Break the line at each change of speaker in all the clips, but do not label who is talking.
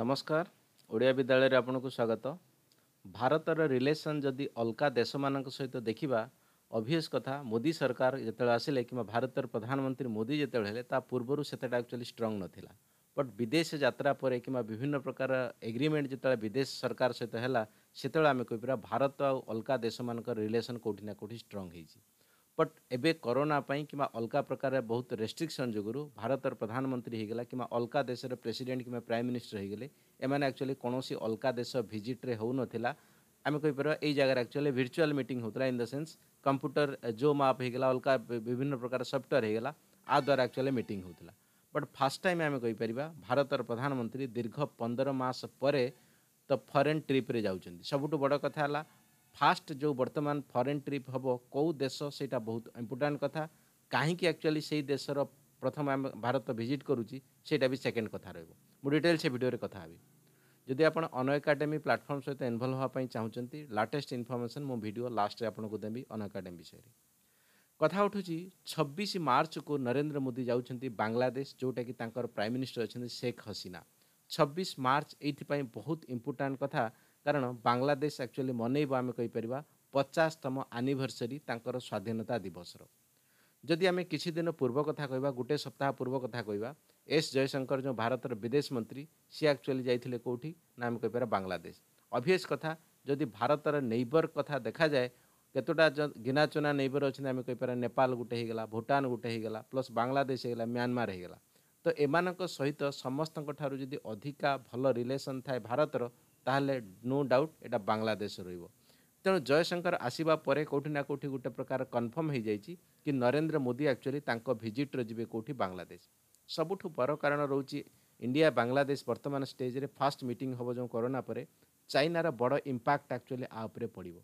ନମସ୍କାର ଓଡ଼ିଆ ବିଦ୍ୟାଳୟରେ ଆପଣଙ୍କୁ ସ୍ୱାଗତ ଭାରତର ରିଲେସନ୍ ଯଦି ଅଲଗା ଦେଶମାନଙ୍କ ସହିତ ଦେଖିବା ଅଭିୟସ୍ କଥା ମୋଦି ସରକାର ଯେତେବେଳେ ଆସିଲେ କିମ୍ବା ଭାରତର ପ୍ରଧାନମନ୍ତ୍ରୀ ମୋଦି ଯେତେବେଳେ ହେଲେ ତା ପୂର୍ବରୁ ସେତେଟା ଆକ୍ଚୁଆଲି ଷ୍ଟ୍ରଙ୍ଗ୍ ନଥିଲା ବଟ୍ ବିଦେଶ ଯାତ୍ରା ପରେ କିମ୍ବା ବିଭିନ୍ନ ପ୍ରକାର ଏଗ୍ରିମେଣ୍ଟ ଯେତେବେଳେ ବିଦେଶ ସରକାର ସହିତ ହେଲା ସେତେବେଳେ ଆମେ କହିପାରିବା ଭାରତ ଆଉ ଅଲଗା ଦେଶମାନଙ୍କର ରିଲେସନ୍ କେଉଁଠି ନା କେଉଁଠି ଷ୍ଟ୍ରଙ୍ଗ୍ ହେଇଛି ବଟ୍ ଏବେ କରୋନା ପାଇଁ କିମ୍ବା ଅଲଗା ପ୍ରକାର ବହୁତ ରେଷ୍ଟ୍ରିକ୍ସନ୍ ଯୋଗୁଁ ଭାରତର ପ୍ରଧାନମନ୍ତ୍ରୀ ହେଇଗଲା କିମ୍ବା ଅଲଗା ଦେଶର ପ୍ରେସିଡେଣ୍ଟ କିମ୍ବା ପ୍ରାଇମ୍ ମିନିଷ୍ଟର ହେଇଗଲେ ଏମାନେ ଆକ୍ଚୁଆଲି କୌଣସି ଅଲଗା ଦେଶ ଭିଜିଟ୍ରେ ହେଉନଥିଲା ଆମେ କହିପାରିବା ଏଇ ଜାଗାରେ ଆକ୍ଚୁଆଲି ଭିର୍ଚୁଆଲ୍ ମିଟିଂ ହେଉଥିଲା in the sense computer Zoom app ହେଇଗଲା ଅଲଗା ବିଭିନ୍ନ ପ୍ରକାର ସଫ୍ଟୱେର୍ ହେଇଗଲା ଆ ଦ୍ୱାରା ଆକ୍ଚୁଆଲି ମିଟିଂ ହେଉଥିଲା ବଟ୍ ଫାର୍ଷ୍ଟ ଟାଇମ୍ ଆମେ କହିପାରିବା ଭାରତର ପ୍ରଧାନମନ୍ତ୍ରୀ ଦୀର୍ଘ ପନ୍ଦର ମାସ ପରେ ତ ଫରେନ୍ ଟ୍ରିପ୍ରେ ଯାଉଛନ୍ତି ସବୁଠୁ ବଡ଼ କଥା ହେଲା ফাষ্ট যে বর্তমান ফরেন ট্রিপ হব কেউ দেশ সেটা বহুত ইম্পর্টাট কথা কাহিকি আকচুয়ালি সেই দেশর প্রথম আমি ভারত ভিজিট করুছি সেটা বি সেকেন্ড কথা রহব মু ডিটেল সে ভিডিওরে কথা হবি যদি আপনার অন একাডেমি প্লাটফর্ম সহ ইনভলভ হওয়া চাহুমান লাটেস্ট ইনফরমেসন মো ভিডিও লাস্টে আপনার দেবি অন একাডেমি বিষয়ে কথা উঠুছি ছবিশ মার্চকু নরেন্দ্র মোদি যাচ্ছেন বাংলাদেশ যেটা কি তাঁর প্রাইম মিনিষ্টর অনেক শেখ হাসিনা ছবিশ মার্চ এইপাই বহুত ইম্পর্টাট কথা କାରଣ ବାଂଲାଦେଶ ଆକ୍ଚୁଆଲି ମନେଇବ ଆମେ କହିପାରିବା ପଚାଶତମ ଆନିଭର୍ସରୀ ତାଙ୍କର ସ୍ୱାଧୀନତା ଦିବସର ଯଦି ଆମେ କିଛି ଦିନ ପୂର୍ବ କଥା କହିବା ଗୋଟେ ସପ୍ତାହ ପୂର୍ବ କଥା କହିବା ଏସ୍ ଜୟଶଙ୍କର ଯେଉଁ ଭାରତର ବିଦେଶ ମନ୍ତ୍ରୀ ସିଏ ଆକ୍ଚୁଆଲି ଯାଇଥିଲେ କେଉଁଠି ନା ଆମେ କହିପାରିବା ବାଂଲାଦେଶ ଅଭିଏସ୍ କଥା ଯଦି ଭାରତର ନେବର କଥା ଦେଖାଯାଏ କେତେଟା ଗିନାଚୁନା ନେବର ଅଛନ୍ତି ଆମେ କହିପାରିବା ନେପାଳ ଗୋଟେ ହେଇଗଲା ଭୁଟାନ ଗୋଟେ ହେଇଗଲା ପ୍ଲସ୍ ବାଂଲାଦେଶ ହୋଇଗଲା ମ୍ୟାନମାର ହୋଇଗଲା ତ ଏମାନଙ୍କ ସହିତ ସମସ୍ତଙ୍କ ଠାରୁ ଯଦି ଅଧିକା ଭଲ ରିଲେସନ୍ ଥାଏ ଭାରତର ତାହେଲେ ନୋ ଡାଉଟ୍ ଏଇଟା ବାଂଲାଦେଶ ରହିବ ତେଣୁ ଜୟଶଙ୍କର ଆସିବା ପରେ କେଉଁଠି ନା କେଉଁଠି ଗୋଟେ ପ୍ରକାର କନଫର୍ମ ହୋଇଯାଇଛି କି ନରେନ୍ଦ୍ର ମୋଦି ଆକ୍ଚୁଆଲି ତାଙ୍କ ଭିଜିଟ୍ରେ ଯିବେ କେଉଁଠି ବାଂଲାଦେଶ ସବୁଠୁ ବଡ଼ କାରଣ ରହୁଛି ଇଣ୍ଡିଆ ବାଂଲାଦେଶ ବର୍ତ୍ତମାନ ଷ୍ଟେଜ୍ରେ ଫାଷ୍ଟ ମିଟିଂ ହେବ ଯେଉଁ କରୋନା ପରେ ଚାଇନାର ବଡ଼ ଇମ୍ପାକ୍ଟ ଆକ୍ଚୁଆଲି ଆ ଉପରେ ପଡ଼ିବ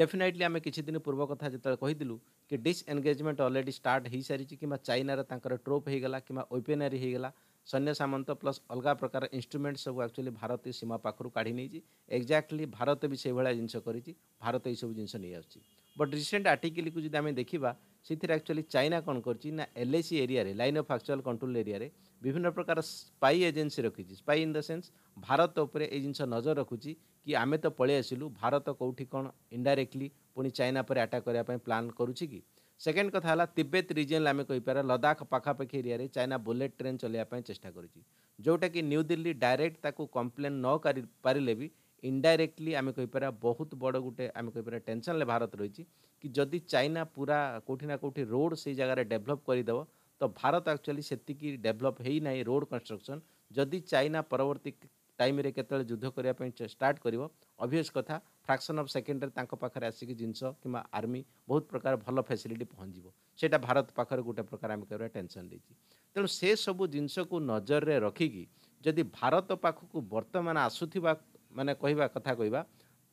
ଡେଫିନେଟଲି ଆମେ କିଛି ଦିନ ପୂର୍ବ କଥା ଯେତେବେଳେ କହିଥିଲୁ କି ଡିସ୍ଏନ୍ଗେଜମେଣ୍ଟ ଅଲରେଡ଼ି ଷ୍ଟାର୍ଟ ହୋଇସାରିଛି କିମ୍ବା ଚାଇନାର ତାଙ୍କର ଟ୍ରୋପ୍ ହେଇଗଲା କିମ୍ବା ଓପେନାରୀ ହୋଇଗଲା ସୈନ୍ୟ ସାମନ୍ତ ପ୍ଲସ୍ ଅଲଗା ପ୍ରକାର ଇନ୍ଷ୍ଟ୍ରୁମେଣ୍ଟ ସବୁ ଆକ୍ଚୁଆଲି ଭାରତୀୟ ସୀମା ପାଖରୁ କାଢ଼ି ନେଇଛି ଏକ୍ଜାକ୍ଟଲି ଭାରତ ବି ସେଇଭଳିଆ ଜିନିଷ କରିଛି ଭାରତ ଏଇସବୁ ଜିନିଷ ନେଇଆସୁଛି ବଟ୍ ରିସେଣ୍ଟ ଆର୍ଟିକିଲ୍କୁ ଯଦି ଆମେ ଦେଖିବା ସେଥିରେ ଆକ୍ଚୁଆଲି ଚାଇନା କ'ଣ କରିଛି ନା ଏଲ୍ ଏଲ୍ଏସି ଏରିଆରେ ଲାଇନ୍ ଅଫ୍ ଆକ୍ଚୁଆଲ୍ କଣ୍ଟ୍ରୋଲ୍ ଏରିଆରେ ବିଭିନ୍ନ ପ୍ରକାର ସ୍ପାଇ ଏଜେନ୍ସି ରଖିଛି spy in the sense Bharat ଉପରେ ଏଇ ଜିନିଷ ନଜର ରଖୁଛି କି ଆମେ ତ ପଳେଇ ଆସିଲୁ ଭାରତ କେଉଁଠି କ'ଣ ଇଣ୍ଡାଇରେକ୍ଟଲି ପୁଣି ଚାଇନା ପରେ ଆଟାକ୍ କରିବା ପାଇଁ ପ୍ଲାନ୍ କରୁଛି କି ସେକେଣ୍ଡ କଥା ହେଲା ତିବେତ ରିଜିଅନ୍ ଆମେ କହିପାରିବା ଲଦାଖ ପାଖାପାଖି ଏରିଆରେ ଚାଇନା ବୁଲେଟ୍ ଟ୍ରେନ୍ ଚଲାଇବା ପାଇଁ ଚେଷ୍ଟା କରୁଛି ଯେଉଁଟାକି ନ୍ୟୁ ଦିଲ୍ଲୀ ଡାଇରେକ୍ଟ ତାକୁ କମ୍ପ୍ଲେନ୍ ନ ପାରିଲେ ବି ଇନଡାଇରେକ୍ଟଲି ଆମେ କହିପାରିବା ବହୁତ ବଡ଼ ଗୋଟେ ଆମେ କହିପାରିବା ଟେନସନ୍ରେ ଭାରତ ରହିଛି କି ଯଦି ଚାଇନା ପୁରା କେଉଁଠି ନା କେଉଁଠି ରୋଡ଼ ସେଇ ଜାଗାରେ ଡେଭଲପ୍ କରିଦେବ ତ ଭାରତ ଆକ୍ଚୁଆଲି ସେତିକି ଡେଭଲପ୍ ହେଇନାହିଁ ରୋଡ଼ କନଷ୍ଟ୍ରକ୍ସନ୍ ଯଦି ଚାଇନା ପରବର୍ତ୍ତୀ ଟାଇମ୍ରେ କେତେବେଳେ ଯୁଦ୍ଧ କରିବା ପାଇଁ ଷ୍ଟାର୍ଟ କରିବ ଅଭିୟସ୍ କଥା ଫ୍ରାକ୍ସନ୍ ଅଫ୍ ସେକେଣ୍ଡରେ ତାଙ୍କ ପାଖରେ ଆସିକି ଜିନିଷ କିମ୍ବା ଆର୍ମି ବହୁତ ପ୍ରକାର ଭଲ ଫ୍ୟାସିଲିଟି ପହଞ୍ଚିବ ସେଇଟା ଭାରତ ପାଖରେ ଗୋଟେ ପ୍ରକାର ଆମେ କହିବା ଟେନସନ୍ ଦେଇଛି ତେଣୁ ସେସବୁ ଜିନିଷକୁ ନଜରରେ ରଖିକି ଯଦି ଭାରତ ପାଖକୁ ବର୍ତ୍ତମାନ ଆସୁଥିବା ମାନେ କହିବା କଥା କହିବା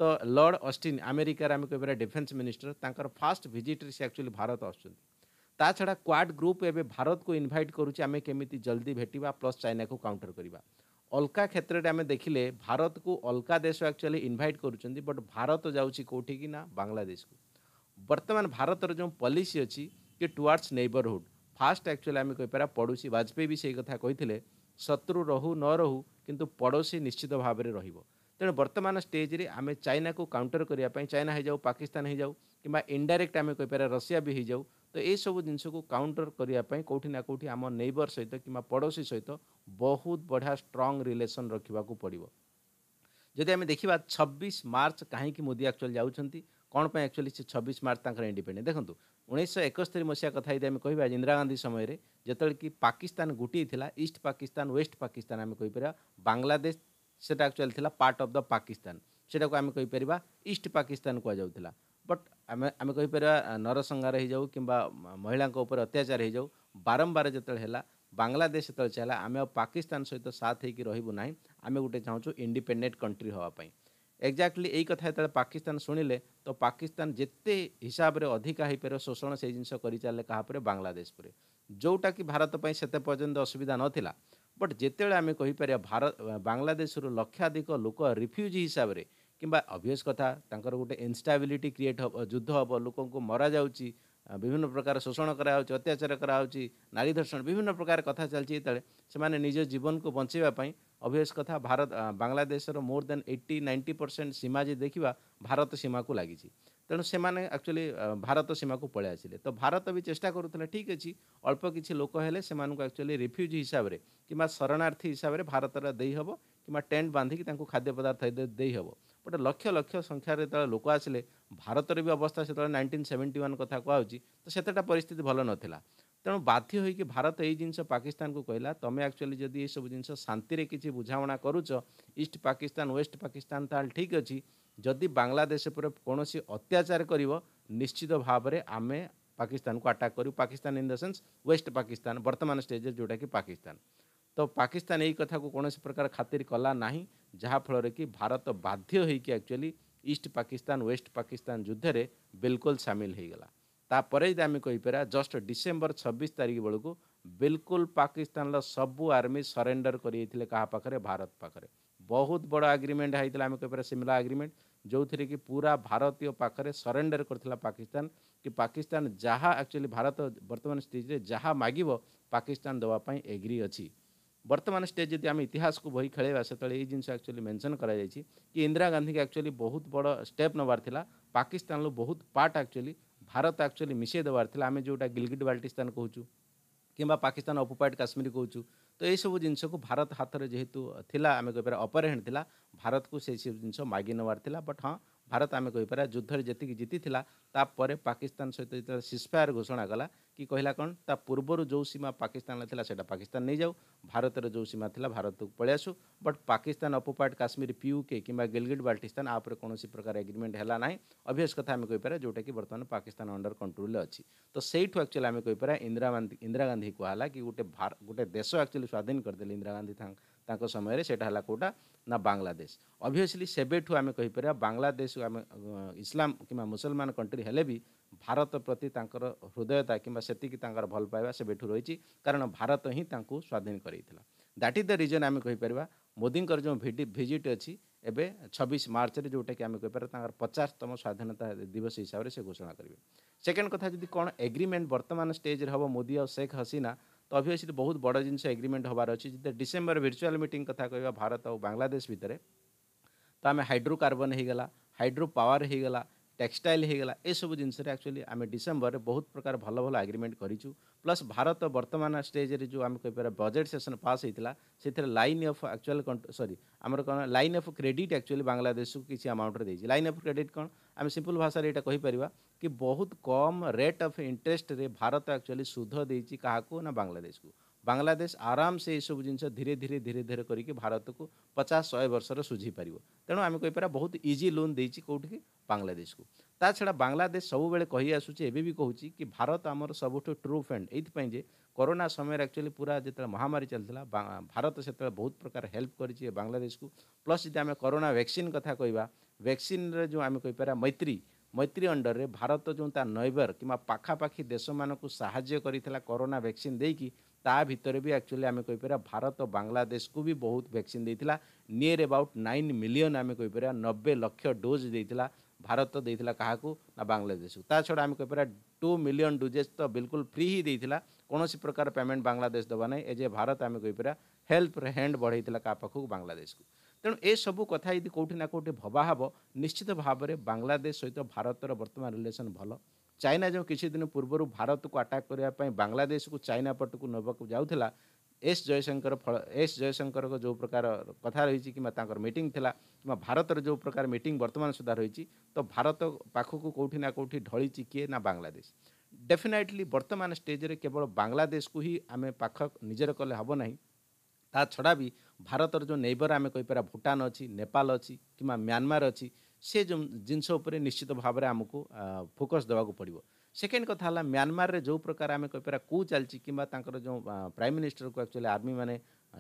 ତ ଲର୍ଡ଼ ଅଷ୍ଟିନ୍ ଆମେରିକାର ଆମେ କହିପାରିବା ଡିଫେନ୍ସ ମିନିଷ୍ଟର ତାଙ୍କର ଫାଷ୍ଟ ଭିଜିଟ୍ରେ ସେ ଆକ୍ଚୁଆଲି ଭାରତ ଆସୁଛନ୍ତି ତା ଛଡ଼ା କ୍ୱାଡ୍ ଗ୍ରୁପ୍ ଏବେ ଭାରତକୁ ଇନଭାଇଟ୍ କରୁଛି ଆମେ କେମିତି ଜଲ୍ଦି ଭେଟିବା ପ୍ଲସ୍ ଚାଇନାକୁ କାଉଣ୍ଟର କରିବା अलका क्षेत्र में आम देखिले भारत को अलका देश एक्चुअली इनभाइट कर बट भारत ना बांग्लादेश को बर्तमान भारत जो पलिसी अच्छी कि टुआर्ड्स नेबरहुड फास्ट एक्चुअली आम कहीपर पड़ोशी वाजपेयी भी सही कथा कही शत्रु रहू न रहू किंतु पड़ोसी निश्चित भाव में रोह तेणु बर्तमान स्टेज रे आम चाइना को काउंटर करने चाइना हो जाऊ पाकिस्तान हो जाऊ कि इनडाइरेक्ट आम कहीपर रशिया भी हो जाऊ तो ये सब जिनस काउंटर करने कौटि ना कौटि आम नेबर सहित कि पड़ोसी सहित बहुत बढ़िया स्ट्रंग रिलेसन रखा पड़ो जदि आम देखा छब्बीस मार्च कहीं मोदी आकचुअली जाऊँच कौन पर एक्चुअली से छब्बीस मार्च तक इंडिपेडे देखो उन्नीस एकस्तरी मसीहा कथ यदि कह इंदिरा गांधी समय जो कि पाकिस्तान गोटे थी ईस्ट पाकिस्तान वेस्ट पाकिस्तान आम कहींपर बांग्लादेश से actually part of the Pakistan सेटा को आम कहींपर ईस्ट पाकिस्तान कहुला बट ଆମେ ଆମେ କହିପାରିବା ନରସଂହାର ହେଇଯାଉ କିମ୍ବା ମହିଳାଙ୍କ ଉପରେ ଅତ୍ୟାଚାର ହେଇଯାଉ ବାରମ୍ବାର ଯେତେବେଳେ ହେଲା ବାଂଲାଦେଶ ଯେତେବେଳେ ଚାହିଁଲା ଆମେ ଆଉ ପାକିସ୍ତାନ ସହିତ ସାଥ ହେଇକି ରହିବୁ ନାହିଁ ଆମେ ଗୋଟେ ଚାହୁଁଛୁ ଇଣ୍ଡିପେଣ୍ଡେଣ୍ଟ କଣ୍ଟ୍ରି ହେବା ପାଇଁ ଏକ୍ଜାକ୍ଟଲି ଏଇ କଥା ଯେତେବେଳେ ପାକିସ୍ତାନ ଶୁଣିଲେ ତ ପାକିସ୍ତାନ ଯେତେ ହିସାବରେ ଅଧିକା ହେଇପାରିବ ଶୋଷଣ ସେଇ ଜିନିଷ କରିଚାଲିଲେ କାହା ଉପରେ ବାଂଲାଦେଶ ଉପରେ ଯେଉଁଟାକି ଭାରତ ପାଇଁ ସେତେ ପର୍ଯ୍ୟନ୍ତ ଅସୁବିଧା ନଥିଲା ବଟ୍ ଯେତେବେଳେ ଆମେ କହିପାରିବା ଭାରତ ବାଂଲାଦେଶରୁ ଲକ୍ଷାଧିକ ଲୋକ ରିଫ୍ୟୁଜି ହିସାବରେ କିମ୍ବା ଅଭିୟସ୍ କଥା ତାଙ୍କର ଗୋଟେ ଇନଷ୍ଟାବିଲିଟି କ୍ରିଏଟ୍ ହେବ ଯୁଦ୍ଧ ହେବ ଲୋକଙ୍କୁ ମରାଯାଉଛି ବିଭିନ୍ନ ପ୍ରକାର ଶୋଷଣ କରାହେଉଛି ଅତ୍ୟାଚାର କରାହେଉଛି ନାରୀ ଧର୍ଷଣ ବିଭିନ୍ନ ପ୍ରକାର କଥା ଚାଲିଛି ଯେତେବେଳେ ସେମାନେ ନିଜ ଜୀବନକୁ ବଞ୍ଚାଇବା ପାଇଁ ଅବଭିୟସ୍ କଥା ଭାରତ ବାଂଲାଦେଶର ମୋର ଦେନ୍ ଏଇଟି ନାଇଣ୍ଟି ପରସେଣ୍ଟ ସୀମା ଯଦି ଦେଖିବା ଭାରତ ସୀମାକୁ ଲାଗିଛି ତେଣୁ ସେମାନେ ଆକ୍ଚୁଆଲି ଭାରତ ସୀମାକୁ ପଳାଇ ଆସିଲେ ତ ଭାରତ ବି ଚେଷ୍ଟା କରୁଥିଲା ଠିକ୍ ଅଛି ଅଳ୍ପ କିଛି ଲୋକ ହେଲେ ସେମାନଙ୍କୁ ଆକ୍ଚୁଆଲି ରିଫ୍ୟୁଜ୍ ହିସାବରେ କିମ୍ବା ଶରଣାର୍ଥୀ ହିସାବରେ ଭାରତର ଦେଇହେବ କିମ୍ବା ଟେଣ୍ଟ ବାନ୍ଧିକି ତାଙ୍କୁ ଖାଦ୍ୟ ପଦାର୍ଥ ଦେଇହେବ ଗୋଟେ ଲକ୍ଷ ଲକ୍ଷ ସଂଖ୍ୟାରେ ଯେତେବେଳେ ଲୋକ ଆସିଲେ ଭାରତରେ ବି ଅବସ୍ଥା ସେତେବେଳେ ନାଇଣ୍ଟିନ୍ ସେଭେଣ୍ଟି ୱାନ୍ କଥା କୁହାହେଉଛି ତ ସେତେଟା ପରିସ୍ଥିତି ଭଲ ନଥିଲା ତେଣୁ ବାଧ୍ୟ ହୋଇକି ଭାରତ ଏଇ ଜିନିଷ ପାକିସ୍ତାନକୁ କହିଲା ତୁମେ ଆକ୍ଚୁଆଲି ଯଦି ଏସବୁ ଜିନିଷ ଶାନ୍ତିରେ କିଛି ବୁଝାମଣା କରୁଛ ଇଷ୍ଟ ପାକିସ୍ତାନ ୱେଷ୍ଟ ପାକିସ୍ତାନ ତାହେଲେ ଠିକ୍ ଅଛି ଯଦି ବାଂଲାଦେଶ ଉପରେ କୌଣସି ଅତ୍ୟାଚାର କରିବ ନିଶ୍ଚିତ ଭାବରେ ଆମେ ପାକିସ୍ତାନକୁ ଆଟାକ୍ କରିବୁ Pakistan in the sense west Pakistan ବର୍ତ୍ତମାନ ଷ୍ଟେଜରେ ଯେଉଁଟାକି ପାକିସ୍ତାନ तो पाकिस्तान यही कथा को कौन प्रकार खातिर कला ना जहाँफल कि भारत बाध्य होक्चुअली ईस्ट पाकिस्तान वेस्ट पाकिस्तान युद्ध बिल्कुल सामिल होगा तापर यदि आम कहीपर जस्ट डिसेम्बर छब्बीस तारिख बेलू बिल्कुल पाकिस्तान सबू आर्मी सरेंडर कर पाखे भारत पाखे बहुत बड़ आग्रिमेंट होता आम कहीपर सिमला आग्रिमेंट जो थी कि पूरा भारतीय पाखे सरेंडर कर पाकिस्तान कि पाकिस्तान जहाँ एक्चुअली भारत बर्तमान स्थित जहाँ मागव पाकिस्तान देवाई एग्री अच्छी ବର୍ତ୍ତମାନ ଷ୍ଟେଜ୍ ଯଦି ଆମେ ଇତିହାସକୁ ବହି ଖେଳେଇବା ସେତେବେଳେ ଏଇ ଜିନିଷ ଆକ୍ଚୁଆଲି ମେନସନ୍ କରାଯାଇଛି କି ଇନ୍ଦିରା ଗାନ୍ଧୀକି ଆକ୍ଚୁଆଲି ବହୁତ ବଡ଼ ଷ୍ଟେପ୍ ନେବାର ଥିଲା ପାକିସ୍ତାନରୁ ବହୁତ ପାର୍ଟ ଆକ୍ଚୁଆଲି ଭାରତ ଆକ୍ଚୁଆଲି ମିଶାଇ ଦେବାର ଥିଲା ଆମେ ଯେଉଁଟା ଗିଲଗିଟ୍ ବାଲ୍ଟିସ୍ତାନ କହୁଛୁ କିମ୍ବା ପାକିସ୍ତାନ ଅକୁପାଏଡ଼ କାଶ୍ମୀର କହୁଛୁ ତ ଏଇସବୁ ଜିନିଷକୁ ଭାରତ ହାତରେ ଯେହେତୁ ଥିଲା ଆମେ କହିପାରିବା ଅପରହ୍ୟାଣ୍ଡ ଥିଲା ଭାରତକୁ ସେଇ ସବୁ ଜିନିଷ ମାଗି ନେବାର ଥିଲା ବଟ୍ ହଁ ଭାରତ ଆମେ କହିପାରିବା ଯୁଦ୍ଧରେ ଯେତିକି ଜିତିଥିଲା ତାପରେ ପାକିସ୍ତାନ ସହିତ ଯେତେବେଳେ ସିସ୍ଫାୟାର ଘୋଷଣା କଲା କି କହିଲା କ'ଣ ତା ପୂର୍ବରୁ ଯେଉଁ ସୀମା ପାକିସ୍ତାନରେ ଥିଲା ସେଇଟା ପାକିସ୍ତାନ ନେଇଯାଉ ଭାରତର ଯେଉଁ ସୀମା ଥିଲା ଭାରତକୁ ପଳେଇ ଆସୁ ବଟ୍ ପାକିସ୍ତାନ ଅପୋପାର୍ଟ କାଶ୍ମୀର ପିୟୁକେ କିମ୍ବା ଗିଲଗିଟ୍ ବାଲ୍ଟିସ୍ତାନ ଉପରେ କୌଣସି ପ୍ରକାର ଏଗ୍ରିମେଣ୍ଟ ହେଲା ନାହିଁ ଅଭିୟସ୍ କଥା ଆମେ କହିପାରିବା ଯେଉଁଟାକି ବର୍ତ୍ତମାନ ପାକିସ୍ତାନ ଅଣ୍ଡର କଣ୍ଟ୍ରୋଲରେ ଅଛି ତ ସେଇଠୁ ଆକ୍ଚୁଆଲି ଆମେ କହିପାରିବା ଇନ୍ଦିରା ଗାନ୍ଧୀ ଇନ୍ଦିରା ଗାନ୍ଧୀ କୁହାହେଲା କି ଗୋଟେ ଗୋଟେ ଦେଶ ଆକ୍ଚୁଆଲି ସ୍ୱାଧୀନ କରିଦେଲେ ଇନ୍ଦିରା ଗାନ୍ଧୀ ତାଙ୍କ ତାଙ୍କ ସମୟରେ ସେଇଟା ହେଲା କେଉଁଟା ନା ବାଂଲାଦେଶ ଅଭିଅସଲି ସେବେଠୁ ଆମେ କହିପାରିବା ବାଂଲାଦେଶକୁ ଆମେ ଇସଲାମ କିମ୍ବା ମୁସଲମାନ କଣ୍ଟ୍ରି ହେଲେ ବି ଭାରତ ପ୍ରତି ତାଙ୍କର ହୃଦୟତା କିମ୍ବା ସେତିକି ତାଙ୍କର ଭଲ ପାଇବା ସେବେଠୁ ରହିଛି କାରଣ ଭାରତ ହିଁ ତାଙ୍କୁ ସ୍ୱାଧୀନ କରାଇଥିଲା ଦ୍ୟାଟ୍ ଇଜ୍ ଦ ରିଜନ୍ ଆମେ କହିପାରିବା ମୋଦିଙ୍କର ଯେଉଁ ଭିଜିଟ୍ ଅଛି ଏବେ ଛବିଶ ମାର୍ଚ୍ଚରେ ଯେଉଁଟାକି ଆମେ କହିପାରିବା ତାଙ୍କର ପଚାଶତମ ସ୍ୱାଧୀନତା ଦିବସ ହିସାବରେ ସେ ଘୋଷଣା କରିବେ ସେକେଣ୍ଡ କଥା ଯଦି କ'ଣ ଏଗ୍ରିମେଣ୍ଟ ବର୍ତ୍ତମାନ ଷ୍ଟେଜ୍ରେ ହେବ ମୋଦି ଆଉ ଶେଖ୍ ହସିନା तो अभियसली तो बहुत बड़ जिन एग्रीमेंट हबार अच्छे डिसेम्बर भिर्चुआल मीट कथा कह भारत और बांग्लादेश भितर तो आम हाइड्रोकार्बन होगा हाइड्रो पावर होगा टेक्सटाइल होगा एसबू जिनस एक्चुअली आम डिसेम्बर बहुत प्रकार भल भल आग्रिमेंट करूँ प्लस भारत बर्तमान स्टेज जो आम कहीपर बजेट सेसन पास होता से लाइन अफ एक्चुअल सरी आम कौन line of credit actually Bangladesh को किसी आमाउंटर दे लाइन अफ क्रेडिट कौन आम सिंपल भाषा यहाँ कहीपर कि बहुत कम रेट अफ इंटरेस्ट रे भारत आकचुअली सुध देती क्या बांग्लादेश को ବାଂଲାଦେଶ ଆରାମସେ ଏସବୁ ଜିନିଷ ଧୀରେ ଧୀରେ ଧୀରେ ଧୀରେ କରିକି ଭାରତକୁ ପଚାଶ ଶହେ ବର୍ଷର ସୁଝି ପାରିବ ତେଣୁ ଆମେ କହିପାରିବା ବହୁତ ଇଜି ଲୋନ୍ ଦେଇଛି କେଉଁଠିକି ବାଂଲାଦେଶକୁ ତା ଛଡ଼ା ବାଂଲାଦେଶ ସବୁବେଳେ କହି ଆସୁଛି ଏବେ ବି କହୁଛି କି ଭାରତ ଆମର ସବୁଠୁ ଟ୍ରୁ ଫ୍ରେଣ୍ଡ ଏଇଥିପାଇଁ ଯେ କରୋନା ସମୟରେ ଆକ୍ଚୁଆଲି ପୁରା ଯେତେବେଳେ ମହାମାରୀ ଚାଲିଥିଲା ଭାରତ ସେତେବେଳେ ବହୁତ ପ୍ରକାର ହେଲ୍ପ କରିଛି ବାଂଲାଦେଶକୁ ପ୍ଲସ୍ ଯଦି ଆମେ କରୋନା ଭ୍ୟାକ୍ସିନ୍ କଥା କହିବା ଭ୍ୟାକ୍ସିନ୍ରେ ଯେଉଁ ଆମେ କହିପାରିବା ମୈତ୍ରୀ ମୈତ୍ରୀ ଅଣ୍ଡରରେ ଭାରତ ଯେଉଁ ତା ନୈବର କିମ୍ବା ପାଖାପାଖି ଦେଶମାନଙ୍କୁ ସାହାଯ୍ୟ କରିଥିଲା କରୋନା ଭ୍ୟାକ୍ସିନ୍ ଦେଇକି ତା ଭିତରେ ବି ଆକ୍ଚୁଆଲି ଆମେ କହିପାରିବା ଭାରତ ବାଂଲାଦେଶକୁ ବି ବହୁତ ଭ୍ୟାକ୍ସିନ୍ ଦେଇଥିଲା ନିୟର୍ ଏବାଉଟ୍ ନାଇନ୍ ମିଲିୟନ୍ ଆମେ କହିପାରିବା ନବେ ଲକ୍ଷ ଡୋଜ୍ ଦେଇଥିଲା ଭାରତ ଦେଇଥିଲା କାହାକୁ ନା ବାଂଲାଦେଶକୁ ତା ଛଡ଼ା ଆମେ କହିପାରିବା ଟୁ ମିଲିୟନ୍ ଡୋଜେସ୍ ତ ବିଲକୁଲ ଫ୍ରି ହିଁ ଦେଇଥିଲା କୌଣସି ପ୍ରକାର ପେମେଣ୍ଟ ବାଂଲାଦେଶ ଦେବା ନାହିଁ ଏ ଯେ ଭାରତ ଆମେ କହିପାରିବା ହେଲ୍ପର ହ୍ୟାଣ୍ଡ ବଢ଼େଇଥିଲା କାହା ପାଖକୁ ବାଂଲାଦେଶକୁ ତେଣୁ ଏସବୁ କଥା ଯଦି କେଉଁଠି ନା କେଉଁଠି ଭବା ହେବ ନିଶ୍ଚିତ ଭାବରେ ବାଂଲାଦେଶ ସହିତ ଭାରତର ବର୍ତ୍ତମାନ ରିଲେସନ୍ ଭଲ ଚାଇନା ଯେଉଁ କିଛି ଦିନ ପୂର୍ବରୁ ଭାରତକୁ ଆଟାକ୍ କରିବା ପାଇଁ ବାଂଲାଦେଶକୁ ଚାଇନା ପଟକୁ ନେବାକୁ ଯାଉଥିଲା ଏସ୍ ଜୟଶଙ୍କର ଫଳ ଏସ୍ ଜୟଶଙ୍କରଙ୍କ ଯେଉଁ ପ୍ରକାର କଥା ରହିଛି କିମ୍ବା ତାଙ୍କର ମିଟିଂ ଥିଲା କିମ୍ବା ଭାରତର ଯେଉଁ ପ୍ରକାର ମିଟିଂ ବର୍ତ୍ତମାନ ସୁଦ୍ଧା ରହିଛି ତ ଭାରତ ପାଖକୁ କେଉଁଠି ନା କେଉଁଠି ଢଳିଛି କିଏ ନା ବାଂଲାଦେଶ ଡେଫିନାଇଟଲି ବର୍ତ୍ତମାନ ଷ୍ଟେଜ୍ରେ କେବଳ ବାଂଲାଦେଶକୁ ହିଁ ଆମେ ପାଖ ନିଜର କଲେ ହେବ ନାହିଁ ତା ଛଡ଼ା ବି ଭାରତର ଯେଉଁ ନେଇବର ଆମେ କହିପାରିବା ଭୁଟାନ ଅଛି ନେପାଳ ଅଛି କିମ୍ବା ମ୍ୟାନମାର ଅଛି ସେ ଯେଉଁ ଜିନିଷ ଉପରେ ନିଶ୍ଚିତ ଭାବରେ ଆମକୁ ଫୋକସ୍ ଦେବାକୁ ପଡ଼ିବ ସେକେଣ୍ଡ କଥା ହେଲା ମ୍ୟାନମାରରେ ଯେଉଁ ପ୍ରକାର ଆମେ କହିପାରିବା କୁ ଚାଲିଛି କିମ୍ବା ତାଙ୍କର ଯେଉଁ ପ୍ରାଇମ୍ ମିନିଷ୍ଟରକୁ ଆକ୍ଚୁଆଲି ଆର୍ମିମାନେ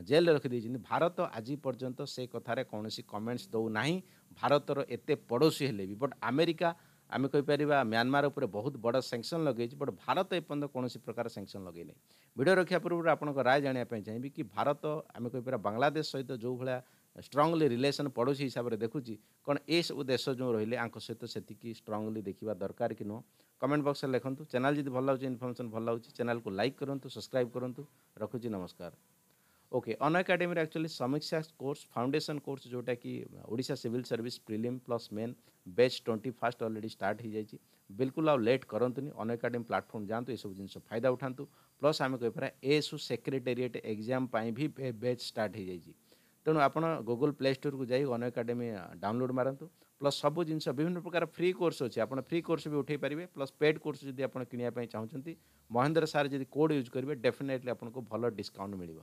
ଜେଲରେ ରଖିଦେଇଛନ୍ତି ଭାରତ ଆଜି ପର୍ଯ୍ୟନ୍ତ ସେ କଥାରେ କୌଣସି କମେଣ୍ଟସ୍ ଦେଉନାହିଁ ଭାରତର ଏତେ ପଡ଼ୋଶୀ ହେଲେ ବି ବଟ୍ ଆମେରିକା ଆମେ କହିପାରିବା ମ୍ୟାନମାର ଉପରେ ବହୁତ ବଡ଼ ସାଙ୍କସନ୍ ଲଗେଇଛି ବଟ୍ ଭାରତ ଏପର୍ଯ୍ୟନ୍ତ କୌଣସି ପ୍ରକାର ସାଙ୍କସନ୍ ଲଗେଇନି ଭିଡ଼ିଓ ରଖିବା ପୂର୍ବରୁ ଆପଣଙ୍କ ରାୟ ଜାଣିବା ପାଇଁ ଚାହିଁବି କି ଭାରତ ଆମେ କହିପାରିବା ବାଂଲାଦେଶ ସହିତ ଯେଉଁ ଭଳିଆ ଷ୍ଟ୍ରଙ୍ଗଲି ରିଲେସନ୍ ପଡ଼ୋଶୀ ହିସାବରେ ଦେଖୁଛି କ'ଣ ଏସବୁ ଦେଶ ଯେଉଁ ରହିଲେ ଆଙ୍କ ସହିତ ସେତିକି ଷ୍ଟ୍ରଙ୍ଗଲି ଦେଖିବା ଦରକାର କି ନୁହଁ କମେଣ୍ଟ ବକ୍ସରେ ଲେଖନ୍ତୁ ଚ୍ୟାନେଲ୍ ଯଦି ଭଲ ଲାଗୁଛି ଇନଫର୍ମେସନ୍ ଭଲ ଲାଗୁଛି ଚ୍ୟାନେଲ୍କୁ ଲାଇକ୍ କରନ୍ତୁ ସବସ୍କ୍ରାଇବ୍ କରନ୍ତୁ ରଖୁଛି ନମସ୍କାର ଓକେ ଅନ୍ ଏକାଡେମୀରେ ଆକ୍ଚୁଆଲି ସମୀକ୍ଷା କୋର୍ସ ଫାଉଣ୍ଡେସନ୍ କୋର୍ସ ଯେଉଁଟାକି Odisha civil service prelim plus main batch twenty first already start ହୋଇଯାଇଛି ବିଲକୁଲ ଆଉ ଲେଟ୍ କରନ୍ତୁନି ଅନ୍ ଏକାଡେମୀ ପ୍ଲାଟଫର୍ମ ଯାଆନ୍ତୁ ଏସବୁ ଜିନିଷ ଫାଇଦା ଉଠାନ୍ତୁ ପ୍ଲସ୍ ଆମେ କହିପାରିବା ଏସୁ ସେକ୍ରେଟେରିଏଟ୍ ଏକ୍ଜାମ୍ ପାଇଁ ବି ବେଚ୍ ଷ୍ଟାର୍ଟ ହୋଇଯାଇଛି ତେଣୁ ଆପଣ ଗୁଗୁଲ୍ ପ୍ଲେ ଷ୍ଟୋରକୁ ଯାଇ ଅନ ଏକାଡେମୀ ଡାଉନଲୋଡ଼୍ ମାରନ୍ତୁ ପ୍ଲସ୍ ସବୁ ଜିନିଷ ବିଭିନ୍ନ ପ୍ରକାର ଫ୍ରି କୋର୍ସ ଅଛି ଆପଣ ଫ୍ରି କୋର୍ସ ବି ଉଠାଇ ପାରିବେ ପ୍ଲସ୍ ପେଡ଼୍ କୋର୍ସ ଯଦି ଆପଣ କିଣିବା ପାଇଁ ଚାହୁଁଛନ୍ତି ମହେନ୍ଦ୍ର ସାର୍ ଯଦି କୋଡ଼୍ ୟୁଜ୍ କରିବେ ଡେଫିନେଟଲି ଆପଣଙ୍କୁ ଭଲ ଡିସ୍କାଉଣ୍ଟ ମିଳିବ